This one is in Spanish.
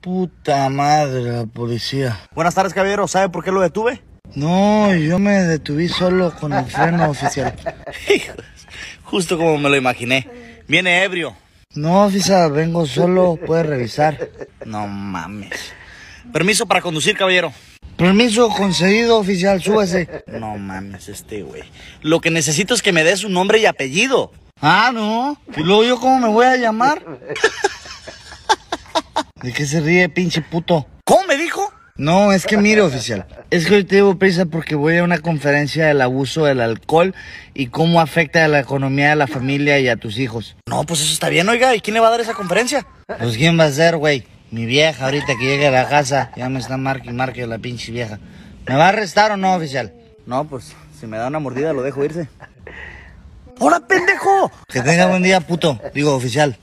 Puta madre, la policía. Buenas tardes, caballero. ¿Sabe por qué lo detuve? No, yo me detuve solo con el freno oficial. Justo como me lo imaginé. Viene ebrio. No, oficial, vengo solo, puede revisar. No mames. Permiso para conducir, caballero. Permiso concedido, oficial, súbase. No mames, este güey. Lo que necesito es que me des un nombre y apellido. Ah, no. ¿Y pues luego yo cómo me voy a llamar? ¿De qué se ríe, pinche puto? ¿Cómo me dijo? No, es que mire, oficial. Es que hoy te llevo prisa porque voy a una conferencia del abuso del alcohol y cómo afecta a la economía de la familia y a tus hijos. No, pues eso está bien, oiga. ¿Y quién le va a dar esa conferencia? Pues quién va a ser, güey. Mi vieja, ahorita que llegue a la casa, ya me está marque y marque la pinche vieja. ¿Me va a arrestar o no, oficial? No, pues si me da una mordida lo dejo irse. ¡Hola, pendejo! Que tenga buen día, puto. Digo, oficial.